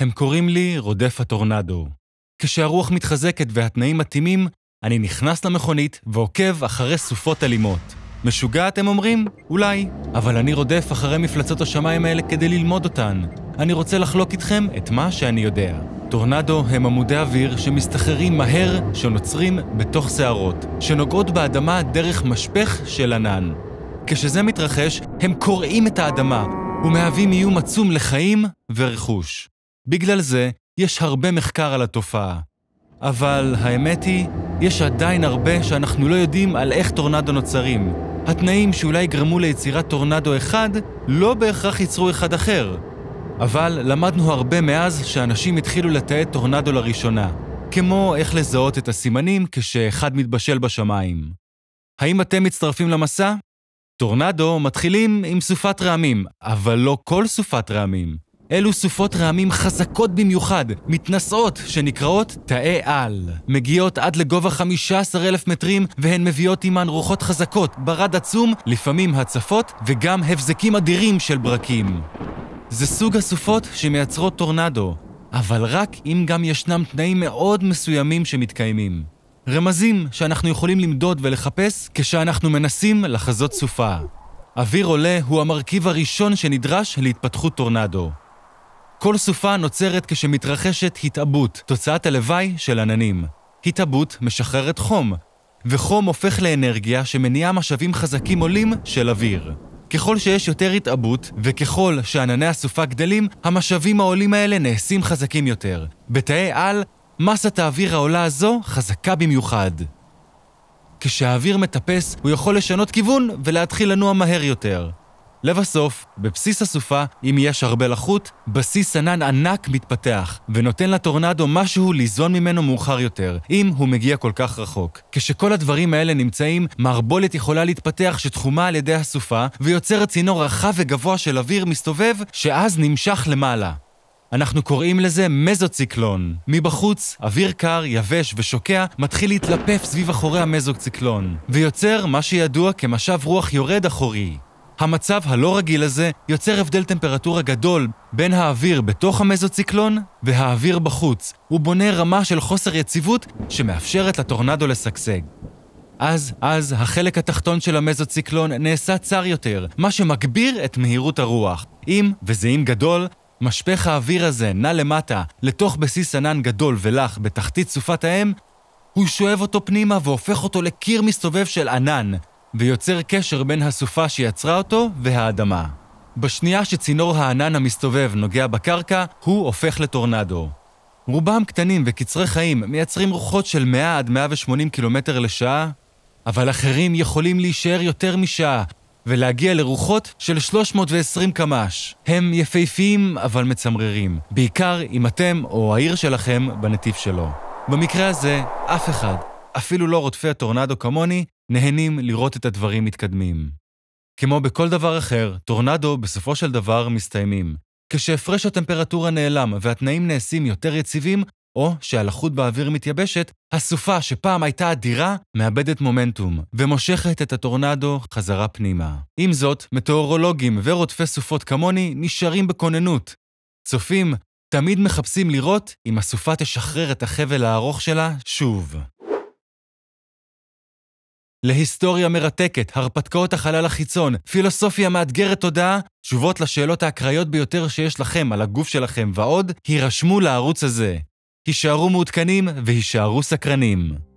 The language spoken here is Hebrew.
הם קוראים לי רודף הטורנדו. כשהרוח מתחזקת והתנאים מתאימים, אני נכנס למכונית ועוקב אחרי סופות אלימות. משוגע אתם אומרים? אולי. אבל אני רודף אחרי מפלצות השמיים האלה כדי ללמוד אותן. אני רוצה לחלוק איתכם את מה שאני יודע. טורנדו הם עמודי אוויר שמסתחררים מהר, שנוצרים בתוך שערות, שנוגעות באדמה דרך משפך של ענן. כשזה מתרחש, הם קורעים את האדמה ומהווים איום עצום לחיים ורכוש. בגלל זה, יש הרבה מחקר על התופעה. אבל האמת היא, יש עדיין הרבה שאנחנו לא יודעים על איך טורנדו נוצרים. התנאים שאולי גרמו ליצירת טורנדו אחד, לא בהכרח ייצרו אחד אחר. אבל למדנו הרבה מאז שאנשים התחילו לתעד טורנדו לראשונה, כמו איך לזהות את הסימנים כשאחד מתבשל בשמיים. האם אתם מצטרפים למסע? טורנדו מתחילים עם סופת רעמים, אבל לא כל סופת רעמים. אלו סופות רעמים חזקות במיוחד, מתנשאות, שנקראות תאי על. מגיעות עד לגובה 15,000 מטרים, והן מביאות עימן רוחות חזקות, ברד עצום, לפעמים הצפות, וגם הבזקים אדירים של ברקים. זה סוג הסופות שמייצרות טורנדו, אבל רק אם גם ישנם תנאים מאוד מסוימים שמתקיימים. רמזים שאנחנו יכולים למדוד ולחפש כשאנחנו מנסים לחזות סופה. אוויר עולה הוא המרכיב הראשון שנדרש להתפתחות טורנדו. כל סופה נוצרת כשמתרחשת התעבות, תוצאת הלוואי של עננים. התעבות משחררת חום, וחום הופך לאנרגיה שמניעה משאבים חזקים עולים של אוויר. ככל שיש יותר התעבות, וככל שענני הסופה גדלים, המשאבים העולים האלה נעשים חזקים יותר. בתאי על מסת האוויר העולה הזו חזקה במיוחד. כשהאוויר מטפס, הוא יכול לשנות כיוון ולהתחיל לנוע מהר יותר. לבסוף, בבסיס הסופה, אם יש הרבה לחות, בסיס ענן ענק מתפתח, ונותן לטורנדו משהו ליזון ממנו מאוחר יותר, אם הוא מגיע כל כך רחוק. כשכל הדברים האלה נמצאים, מערבולת יכולה להתפתח שתחומה על ידי הסופה, ויוצרת צינור רחב וגבוה של אוויר מסתובב, שאז נמשך למעלה. אנחנו קוראים לזה מזוציקלון. מבחוץ, אוויר קר, יבש ושוקע מתחיל להתלפף סביב אחורי המזוציקלון, ויוצר מה שידוע כמשב רוח יורד אחורי. המצב הלא רגיל הזה יוצר הבדל טמפרטורה גדול בין האוויר בתוך המזוציקלון והאוויר בחוץ. ובונה רמה של חוסר יציבות שמאפשרת לטורנדו לשגשג. אז, אז, החלק התחתון של המזוציקלון נעשה צר יותר, מה שמגביר את מהירות הרוח. עם, וזה אם גדול, משפך האוויר הזה, נע למטה, לתוך בסיס ענן גדול ולח בתחתית סופת האם, הוא שואב אותו פנימה והופך אותו לקיר מסתובב של ענן, ויוצר קשר בין הסופה שיצרה אותו והאדמה. בשנייה שצינור הענן המסתובב נוגע בקרקע, הוא הופך לטורנדו. רובם קטנים וקצרי חיים מייצרים רוחות של 100 עד 180 קילומטר לשעה, אבל אחרים יכולים להישאר יותר משעה ולהגיע לרוחות של 320 קמ"ש. הם יפהפיים אבל מצמררים, בעיקר אם אתם או העיר שלכם בנתיב שלו. במקרה הזה, אף אחד, אפילו לא רודפי הטורנדו כמוני, נהנים לראות את הדברים מתקדמים. כמו בכל דבר אחר, טורנדו בסופו של דבר מסתיימים. כשהפרש הטמפרטורה נעלם והתנאים נעשים יותר יציבים, או שהלחות באוויר מתייבשת, הסופה שפעם הייתה אדירה מאבדת מומנטום, ומושכת את הטורנדו חזרה פנימה. עם זאת, מטאורולוגים ורודפי סופות כמוני נשארים בכוננות. צופים תמיד מחפשים לראות אם הסופה תשחרר את החבל הארוך שלה שוב. להיסטוריה מרתקת, הרפתקאות החלל החיצון, פילוסופיה מאתגרת תודעה, תשובות לשאלות האקראיות ביותר שיש לכם על הגוף שלכם ועוד, הירשמו לערוץ הזה. הישארו מעודכנים והישארו סקרנים.